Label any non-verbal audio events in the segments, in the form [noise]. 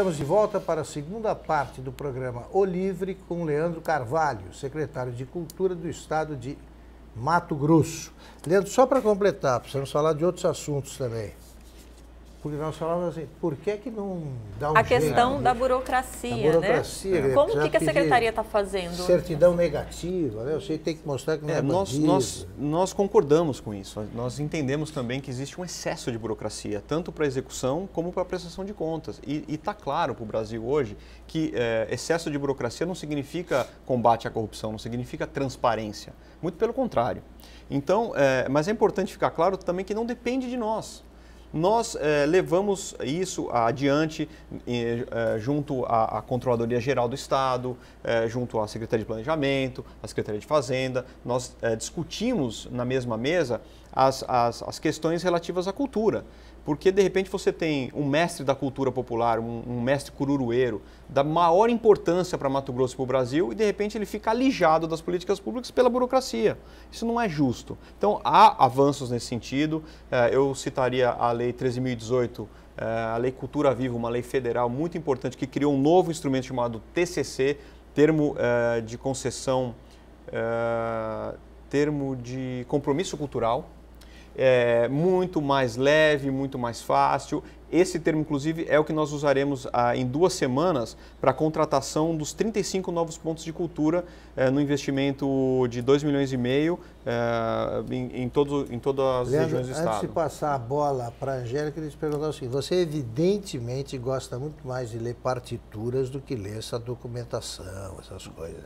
Estamos de volta para a segunda parte do programa O Livre com Leandro Carvalho, secretário de Cultura do Estado de Mato Grosso. Leandro, só para completar, precisamos falar de outros assuntos também. Porque nós falávamos assim, por que, que não dá um A questão né? da burocracia, a burocracia né? né? Como que, que a secretaria está fazendo? Certidão negativa, né? Você tem que mostrar que não é, é nós, nós, nós concordamos com isso. Nós entendemos também que existe um excesso de burocracia, tanto para a execução como para a prestação de contas. E está claro para o Brasil hoje que é, excesso de burocracia não significa combate à corrupção, não significa transparência. Muito pelo contrário. Então, é, mas é importante ficar claro também que não depende de nós. Nós eh, levamos isso adiante eh, junto à, à, Controladoria Geral do Estado, eh, junto à Secretaria de Planejamento, à Secretaria de Fazenda. Nós discutimos na mesma mesa as, as, as questões relativas à cultura. Porque, de repente, você tem um mestre da cultura popular, um, um mestre cururueiro, da maior importância para Mato Grosso e para o Brasil, e, de repente, ele fica alijado das políticas públicas pela burocracia. Isso não é justo. Então, há avanços nesse sentido. Eh, eu citaria a Lei 13.018 eh, a Lei Cultura Viva, uma lei federal muito importante que criou um novo instrumento chamado TCC, termo eh, de concessão, termo de compromisso cultural, é, muito mais leve, muito mais fácil. Esse termo, inclusive, é o que nós usaremos ah, em duas semanas para a contratação dos 35 novos pontos de cultura eh, no investimento de 2 milhões e meio eh, em, em, todo, em todas as Leandro, regiões do estado. Antes de passar a bola para a Angélica, eu queria te perguntar o seguinte: você evidentemente gosta muito mais de ler partituras do que ler essa documentação, essas coisas.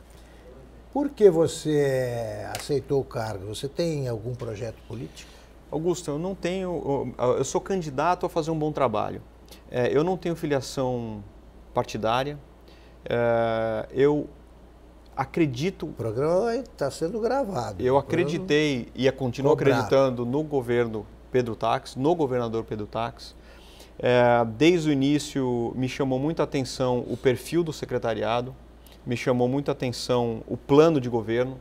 Por que você aceitou o cargo? Você tem algum projeto político? Augusto, eu não tenho. Eu sou candidato a fazer um bom trabalho. É, eu não tenho filiação partidária. É, eu acredito. O programa está sendo gravado. Eu acreditei e continuo cobrado. acreditando no governo Pedro Tax, no governador Pedro Tax. É, desde o início me chamou muita atenção o perfil do secretariado, me chamou muita atenção o plano de governo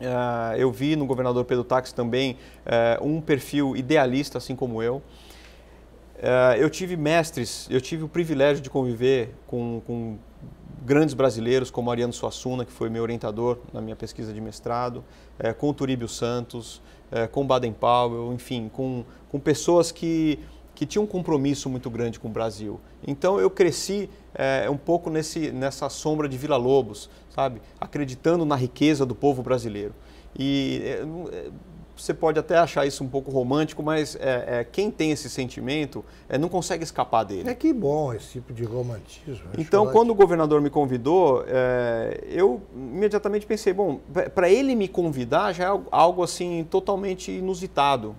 Uh, eu vi no governador Pedro Taques também uh, um perfil idealista, assim como eu. Uh, eu tive mestres, eu tive o privilégio de conviver com, com, grandes brasileiros, como Ariano Suassuna, que foi meu orientador na minha pesquisa de mestrado, eh, com Turíbio Santos, eh, com Baden Powell, enfim, com, com pessoas que que tinha um compromisso muito grande com o Brasil. Então eu cresci é, um pouco nesse, nessa sombra de Vila Lobos, sabe? Acreditando na riqueza do povo brasileiro. E é, você pode até achar isso um pouco romântico, mas é, quem tem esse sentimento não consegue escapar dele. É que bom esse tipo de romantismo. Então, quando o governador me convidou, eu imediatamente pensei, bom, para ele me convidar já é algo assim totalmente inusitado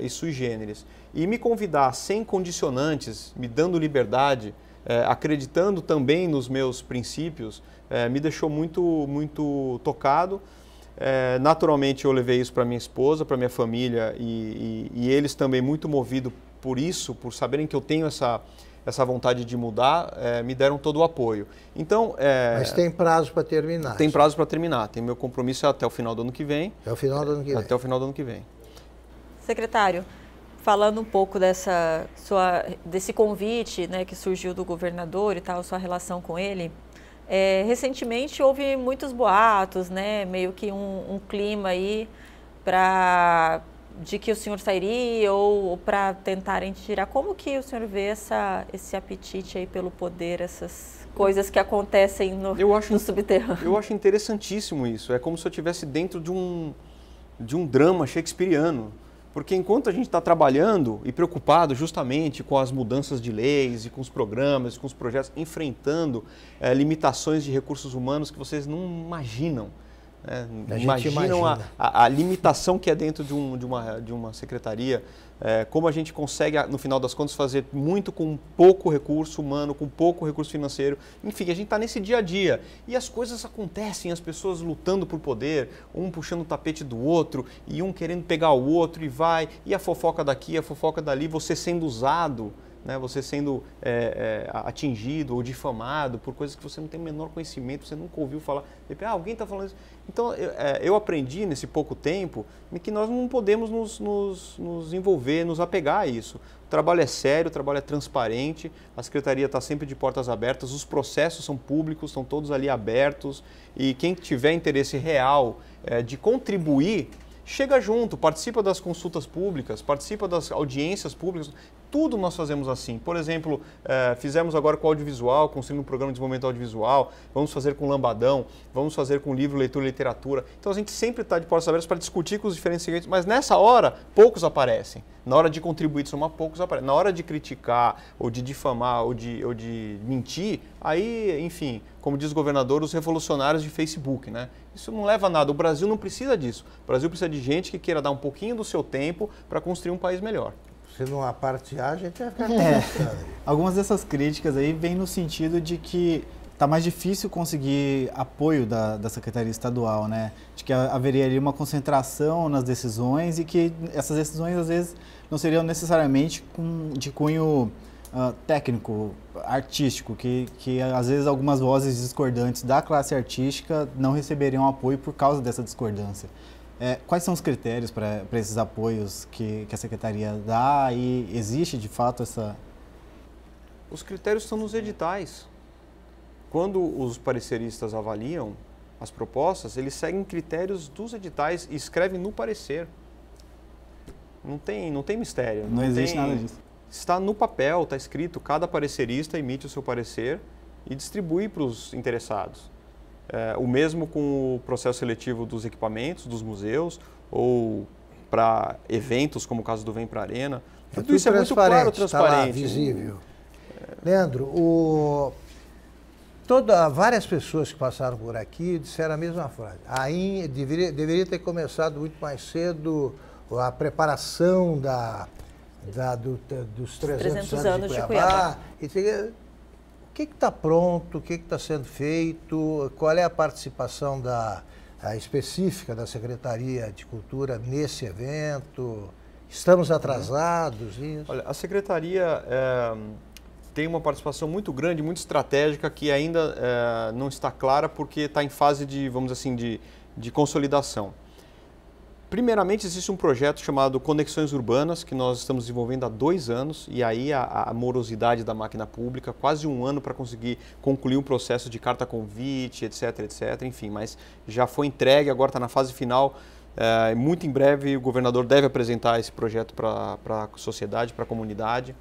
e sui generis e me convidar sem condicionantes, me dando liberdade, é, acreditando também nos meus princípios, é, me deixou muito, muito tocado. É, naturalmente eu levei isso para minha esposa, para minha família e, e, e, eles também muito movido por isso, por saberem que eu tenho essa essa vontade de mudar, me deram todo o apoio. Então, mas tem prazo para terminar? Tem prazo para terminar. Tem meu compromisso é até o final do ano que vem. Até o final do ano que vem. Até o final do ano que vem. Secretário, Falando um pouco dessa sua, desse convite né, que surgiu do governador e tal, sua relação com ele, é, recentemente houve muitos boatos, né, meio que um, um clima aí para de que o senhor sairia ou, ou para tentarem tirar. Como que o senhor vê essa, esse apetite aí pelo poder, essas coisas que acontecem no, eu acho, no subterrâneo? Eu acho interessantíssimo isso. É como se eu estivesse dentro de um, de um drama shakespeariano. Porque enquanto a gente está trabalhando e preocupado justamente com as mudanças de leis e com os programas, com os projetos, enfrentando é, limitações de recursos humanos que vocês não imaginam. É, imagina. a, a, a, limitação que é dentro de, um, de, uma, de uma secretaria, é, como a gente consegue, no final das contas, fazer muito com pouco recurso humano, com pouco recurso financeiro. Enfim, a gente está nesse dia a dia e as coisas acontecem, as pessoas lutando por poder, um puxando o tapete do outro e um querendo pegar o outro e vai, e a fofoca daqui, a fofoca dali, você sendo usado né, você sendo é, é, atingido ou difamado por coisas que você não tem o menor conhecimento, você nunca ouviu falar. ah, alguém está falando isso. Então, eu, é, eu, aprendi nesse pouco tempo que nós não podemos nos, nos, nos envolver, nos apegar a isso. O trabalho é sério, o trabalho é transparente, a secretaria está sempre de portas abertas, os processos são públicos, estão todos ali abertos e quem tiver interesse real é, de contribuir chega junto, participa das consultas públicas, participa das audiências públicas. Tudo nós fazemos assim. Por exemplo, eh, fizemos agora com audiovisual, construindo um programa de desenvolvimento audiovisual, vamos fazer com lambadão, vamos fazer com livro, leitura e literatura. Então a gente sempre está de portas abertas para discutir com os diferentes segmentos, mas nessa hora poucos aparecem. Na hora de contribuir, somar poucos aparecem. Na hora de criticar, ou de difamar, ou de, ou de mentir, aí, enfim, como diz o governador, os revolucionários de Facebook, né? Isso não leva a nada. O Brasil não precisa disso. O Brasil precisa de gente que queira dar um pouquinho do seu tempo para construir um país melhor. Se não apartear, a gente vai ficar é. Algumas dessas críticas aí vêm no sentido de que está mais difícil conseguir apoio da, da Secretaria Estadual, né? De que haveria ali uma concentração nas decisões e que essas decisões, às vezes, não seriam necessariamente com, de cunho uh, técnico, artístico, que, que às vezes algumas vozes discordantes da classe artística não receberiam apoio por causa dessa discordância. É, quais são os critérios para esses apoios que, que a secretaria dá e existe de fato essa. Os critérios estão nos editais. Quando os pareceristas avaliam as propostas, eles seguem critérios dos editais e escrevem no parecer. Não tem, não tem mistério. Não, não existe tem, nada disso está no papel, está escrito, cada parecerista emite o seu parecer e distribui para os interessados. É, o mesmo com o processo seletivo dos equipamentos, dos museus, ou para eventos, como o caso do Vem para a Arena. É tudo, é tudo isso é muito claro, transparente. Tá lá, visível. É. Leandro, o... Toda, várias pessoas que passaram por aqui disseram a mesma frase. Aí deveria, deveria ter começado muito mais cedo a preparação da, da, do, da, dos 300, 300 anos, anos, de Cuiabá. De Cuiabá. o que está pronto, o que está sendo feito, qual é a participação da, a específica da Secretaria de Cultura nesse evento? Estamos uhum. atrasados? Isso. Olha, a Secretaria é, tem uma participação muito grande, muito estratégica, que ainda é, não está clara porque está em fase de, vamos assim, de, de consolidação. Primeiramente, existe um projeto chamado Conexões Urbanas, que nós estamos desenvolvendo há dois anos, e aí a, a morosidade da máquina pública, quase um ano para conseguir concluir o um processo de carta convite, etc, etc, enfim, mas já foi entregue, agora está na fase final. É, muito em breve o governador deve apresentar esse projeto para a sociedade, para a comunidade.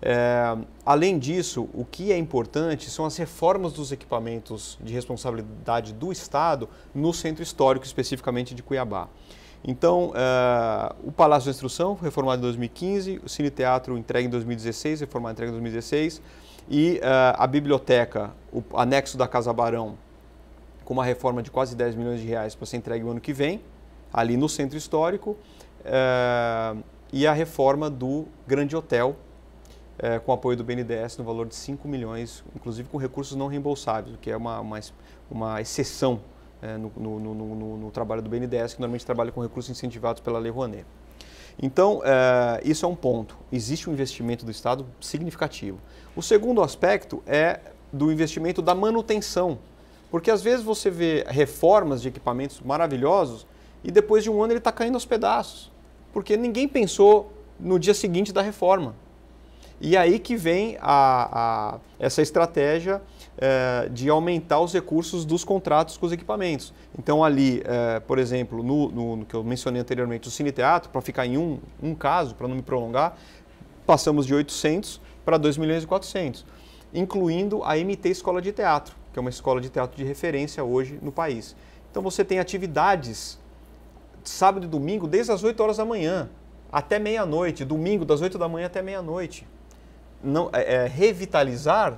É, além disso, o que é importante são as reformas dos equipamentos de responsabilidade do Estado no centro histórico, especificamente de Cuiabá. Então, uh, o Palácio da Instrução, reformado em 2015, o Cine Teatro entregue em 2016, reformado entregue em 2016, e uh, a biblioteca, o anexo da Casa Barão, com uma reforma de quase 10 milhões de reais para ser entregue o ano que vem, ali no Centro Histórico, uh, e a reforma do Grande Hotel, com apoio do BNDES no valor de 5 milhões, inclusive com recursos não reembolsáveis, o que é uma, uma, uma exceção é, no, no, no, no, trabalho do BNDES, que normalmente trabalha com recursos incentivados pela Lei Rouanet. Então, é, isso é um ponto. Existe um investimento do Estado significativo. O segundo aspecto é do investimento da manutenção. Porque às vezes você vê reformas de equipamentos maravilhosos e depois de um ano ele está caindo aos pedaços. Porque ninguém pensou no dia seguinte da reforma. E aí que vem a, a, essa estratégia é, de aumentar os recursos dos contratos com os equipamentos. Então, ali, é, por exemplo, no, no, no, que eu mencionei anteriormente, o Cine Teatro, para ficar em um, um caso, para não me prolongar, passamos de 800 para 2 milhões e 400, incluindo a MT Escola de Teatro, que é uma escola de teatro de referência hoje no país. Então, você tem atividades sábado e domingo desde as 8 horas da manhã até meia-noite, domingo das 8 da manhã até meia-noite. Não, é, é, revitalizar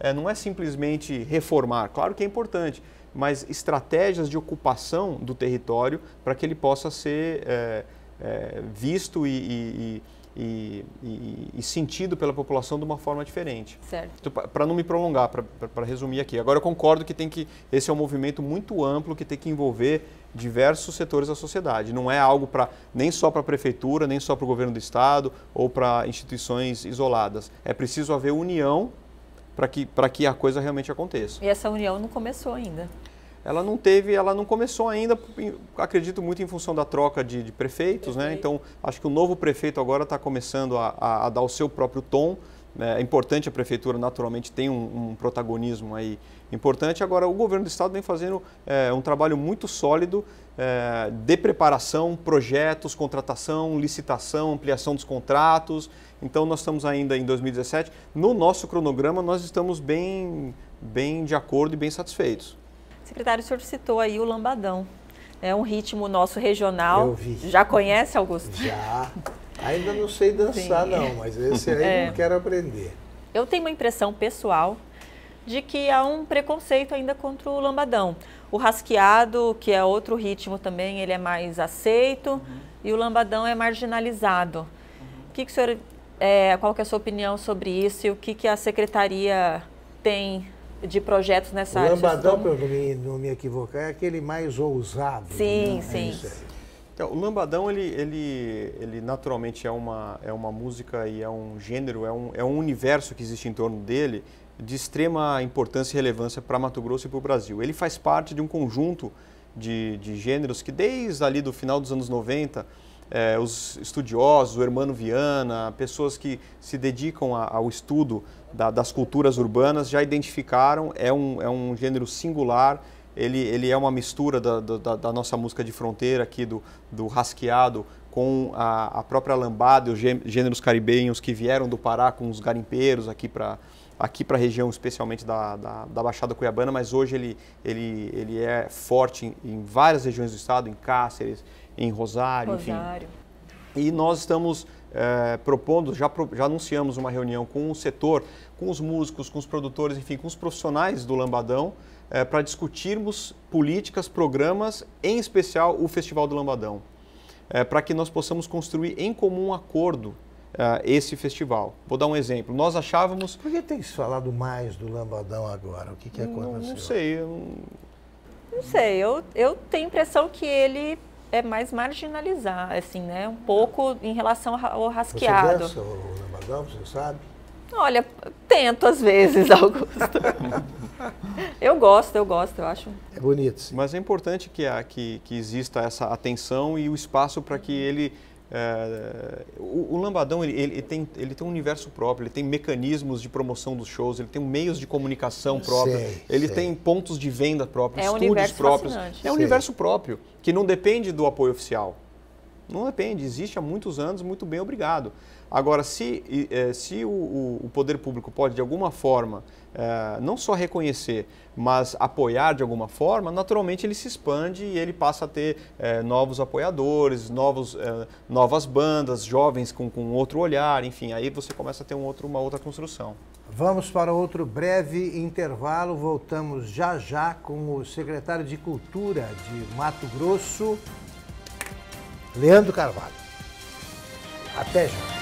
é, não é simplesmente reformar, claro que é importante, mas estratégias de ocupação do território para que ele possa ser é, é, visto e, e, e, e, sentido pela população de uma forma diferente. Certo. Então, para não me prolongar, para resumir aqui. Agora eu concordo que tem que esse é um movimento muito amplo que tem que envolver diversos setores da sociedade. Não é algo para nem só para a prefeitura, nem só para o governo do estado ou para instituições isoladas. É preciso haver união para que, que a coisa realmente aconteça. E essa união não começou ainda? Ela não teve, ela não começou ainda, acredito muito em função da troca de, de prefeitos, né? Então, acho que o novo prefeito agora está começando a, a, a dar o seu próprio tom. Né? É importante a prefeitura, naturalmente, tem um, um protagonismo aí importante. Agora, o governo do estado vem fazendo é, um trabalho muito sólido é, de preparação, projetos, contratação, licitação, ampliação dos contratos. Então, nós estamos ainda em 2017. No nosso cronograma, nós estamos bem, bem de acordo e bem satisfeitos. Secretário, o senhor citou aí o lambadão. É um ritmo nosso regional. Eu vi. Já conhece, Augusto? Já. [laughs] Ainda não sei dançar, Sim. não, mas esse aí [laughs] é. eu quero aprender. Eu tenho uma impressão pessoal de que há um preconceito ainda contra o lambadão. O rasqueado, que é outro ritmo também, ele é mais aceito uhum. e o lambadão é marginalizado. Uhum. Que que senhor, é, qual que é a sua opinião sobre isso e o que, que a secretaria tem de projetos nessa área? O lambadão, para não me, não me equivocar, é aquele mais ousado. Sim, né? É sim. É então, o lambadão, ele, ele, ele naturalmente é uma, é uma música e é um gênero, é um, é um universo que existe em torno dele de extrema importância e relevância para Mato Grosso e para o Brasil. Ele faz parte de um conjunto de, de gêneros que desde ali do final dos anos 90, eh, os estudiosos, o Hermano Viana, pessoas que se dedicam a, ao estudo da, das culturas urbanas já identificaram, é um, é um gênero singular, ele, ele é uma mistura da, da, da nossa música de fronteira aqui, do, do rasqueado, com a, a própria lambada, e os gêneros caribenhos que vieram do Pará com os garimpeiros aqui para aqui para a região, especialmente da, da, da, Baixada Cuiabana, mas hoje ele, ele, ele é forte em, em várias regiões do estado, em Cáceres, em Rosário, Rosário. enfim. E nós estamos é, propondo, já, já anunciamos uma reunião com o setor, com os músicos, com os produtores, enfim, com os profissionais do Lambadão, é, eh, para discutirmos políticas, programas, em especial o Festival do Lambadão, é, eh, para que nós possamos construir em comum acordo eh, esse festival. Vou dar um exemplo. Nós achávamos. Por que tem se falado mais do Lambadão agora? O que, que é aconteceu? Não, não sei. Eu... Não sei. Eu, eu tenho a impressão que ele é mais marginalizado, assim, né? Um pouco em relação ao rasqueado. Você dança o Lambadão, você sabe? Olha, tento às vezes, [laughs] Augusto. eu gosto, eu gosto, eu acho. É bonito. Sim. Mas é importante que, a, que, que exista essa atenção e o espaço para que ele é, o, o, Lambadão ele, ele, tem, ele tem um universo próprio, ele tem mecanismos de promoção dos shows, ele tem meios de comunicação próprio, ele sei. tem pontos de venda próprios, é estúdios próprios. Fascinante. É um sei. universo próprio, que não depende do apoio oficial. Não depende, existe há muitos anos, muito bem, obrigado. Agora, se, é, se o, poder público pode, de alguma forma, é, não só reconhecer, mas apoiar de alguma forma, naturalmente ele se expande e ele passa a ter é, novos apoiadores, novos, novas bandas, jovens com, com outro olhar, enfim, aí você começa a ter um outro, uma outra construção. Vamos para outro breve intervalo. Voltamos já já com o secretário de Cultura de Mato Grosso, Leandro Carvalho. Até já.